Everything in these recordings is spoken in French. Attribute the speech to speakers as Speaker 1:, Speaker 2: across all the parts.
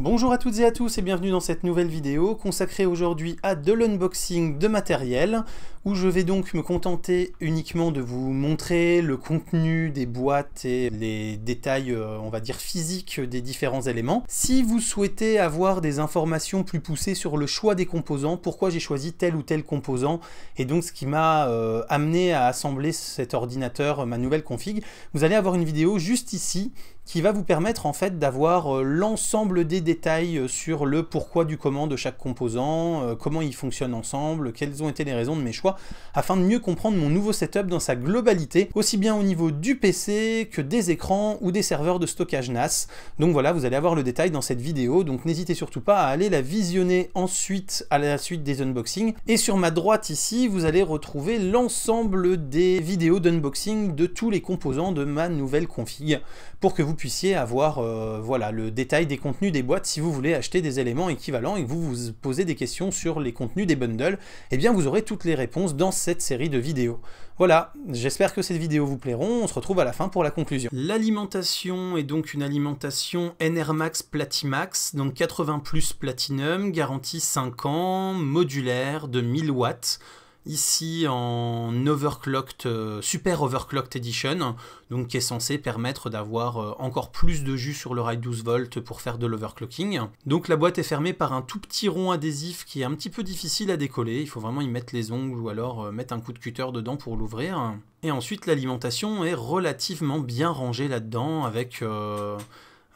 Speaker 1: Bonjour à toutes et à tous et bienvenue dans cette nouvelle vidéo consacrée aujourd'hui à de l'unboxing de matériel où je vais donc me contenter uniquement de vous montrer le contenu des boîtes et les détails euh, on va dire physiques des différents éléments. Si vous souhaitez avoir des informations plus poussées sur le choix des composants, pourquoi j'ai choisi tel ou tel composant et donc ce qui m'a euh, amené à assembler cet ordinateur, ma nouvelle config, vous allez avoir une vidéo juste ici qui va vous permettre en fait d'avoir euh, l'ensemble des détails euh, sur le pourquoi du comment de chaque composant, euh, comment ils fonctionnent ensemble, quelles ont été les raisons de mes choix, afin de mieux comprendre mon nouveau setup dans sa globalité, aussi bien au niveau du PC que des écrans ou des serveurs de stockage NAS. Donc voilà, vous allez avoir le détail dans cette vidéo, donc n'hésitez surtout pas à aller la visionner ensuite à la suite des unboxings. Et sur ma droite ici, vous allez retrouver l'ensemble des vidéos d'unboxing de tous les composants de ma nouvelle config, pour que vous puissiez avoir euh, voilà, le détail des contenus des boîtes si vous voulez acheter des éléments équivalents et que vous vous posez des questions sur les contenus des bundles, eh bien vous aurez toutes les réponses dans cette série de vidéos. Voilà, j'espère que cette vidéo vous plairont, on se retrouve à la fin pour la conclusion. L'alimentation est donc une alimentation NRMAX Platimax, donc 80 Platinum, garantie 5 ans, modulaire de 1000 watts, ici en overclocked, euh, super overclocked edition, donc qui est censé permettre d'avoir euh, encore plus de jus sur le rail 12 v pour faire de l'overclocking. Donc la boîte est fermée par un tout petit rond adhésif qui est un petit peu difficile à décoller, il faut vraiment y mettre les ongles ou alors euh, mettre un coup de cutter dedans pour l'ouvrir. Et ensuite l'alimentation est relativement bien rangée là-dedans avec...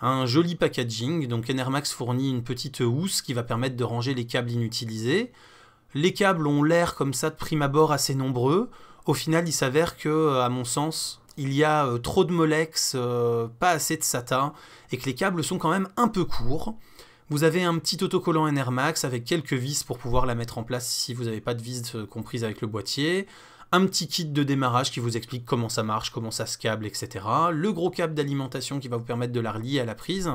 Speaker 1: un joli packaging. Donc Enermax fournit une petite housse qui va permettre de ranger les câbles inutilisés. Les câbles ont l'air comme ça de prime abord assez nombreux. Au final, il s'avère que, euh, à mon sens, il y a euh, trop de Molex, euh, pas assez de SATA, et que les câbles sont quand même un peu courts. Vous avez un petit autocollant Max avec quelques vis pour pouvoir la mettre en place si vous n'avez pas de vis comprise avec le boîtier. Un petit kit de démarrage qui vous explique comment ça marche, comment ça se câble, etc. Le gros câble d'alimentation qui va vous permettre de la relier à la prise.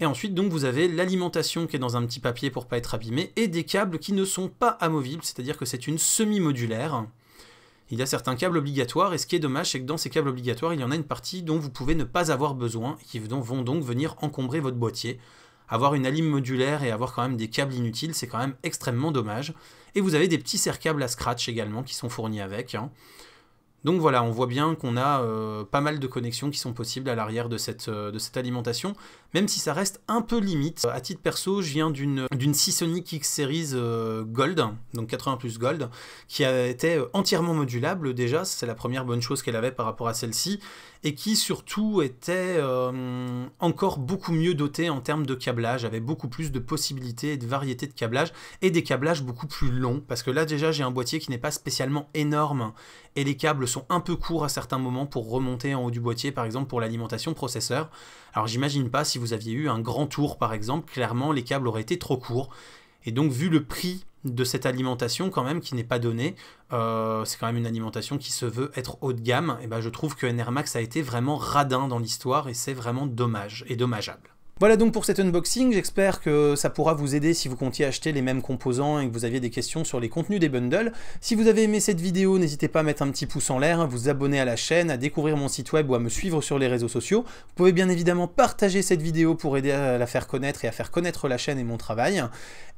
Speaker 1: Et ensuite, donc, vous avez l'alimentation qui est dans un petit papier pour pas être abîmé et des câbles qui ne sont pas amovibles, c'est-à-dire que c'est une semi-modulaire. Il y a certains câbles obligatoires, et ce qui est dommage, c'est que dans ces câbles obligatoires, il y en a une partie dont vous pouvez ne pas avoir besoin, et qui vont donc venir encombrer votre boîtier. Avoir une alim modulaire et avoir quand même des câbles inutiles, c'est quand même extrêmement dommage. Et vous avez des petits serre-câbles à scratch également qui sont fournis avec. Hein. Donc voilà, on voit bien qu'on a euh, pas mal de connexions qui sont possibles à l'arrière euh, de cette, alimentation, même si ça reste un peu limite. à titre perso, je viens d'une Seasonic X Series euh, Gold, donc 80 plus Gold, qui était entièrement modulable déjà, c'est la première bonne chose qu'elle avait par rapport à celle-ci, et qui surtout était encore beaucoup mieux dotée en termes de câblage, avait beaucoup plus de possibilités et de variétés de câblage, et des câblages beaucoup plus longs, parce que là déjà j'ai un boîtier qui n'est pas spécialement énorme, et les câbles sont un peu courts à certains moments pour remonter en haut du boîtier, par exemple pour l'alimentation processeur. Alors j'imagine pas si vous aviez eu un grand tour par exemple, clairement les câbles auraient été trop courts. Et donc vu le prix de cette alimentation quand même qui n'est pas donnée, euh, c'est quand même une alimentation qui se veut être haut de gamme, et eh ben je trouve que Max a été vraiment radin dans l'histoire et c'est vraiment dommage et dommageable. Voilà donc pour cet unboxing, j'espère que ça pourra vous aider si vous comptiez acheter les mêmes composants et que vous aviez des questions sur les contenus des bundles. Si vous avez aimé cette vidéo, n'hésitez pas à mettre un petit pouce en l'air, à hein, vous abonner à la chaîne, à découvrir mon site web ou à me suivre sur les réseaux sociaux. Vous pouvez bien évidemment partager cette vidéo pour aider à la faire connaître et à faire connaître la chaîne et mon travail.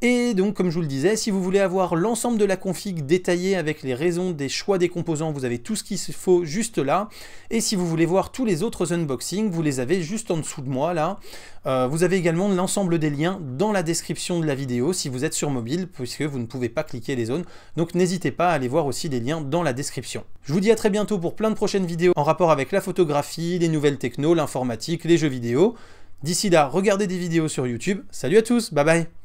Speaker 1: Et donc comme je vous le disais, si vous voulez avoir l'ensemble de la config détaillée avec les raisons des choix des composants, vous avez tout ce qu'il faut juste là. Et si vous voulez voir tous les autres unboxings, vous les avez juste en dessous de moi là. Euh, euh, vous avez également l'ensemble des liens dans la description de la vidéo si vous êtes sur mobile, puisque vous ne pouvez pas cliquer les zones. Donc n'hésitez pas à aller voir aussi des liens dans la description. Je vous dis à très bientôt pour plein de prochaines vidéos en rapport avec la photographie, les nouvelles techno, l'informatique, les jeux vidéo. D'ici là, regardez des vidéos sur YouTube. Salut à tous, bye bye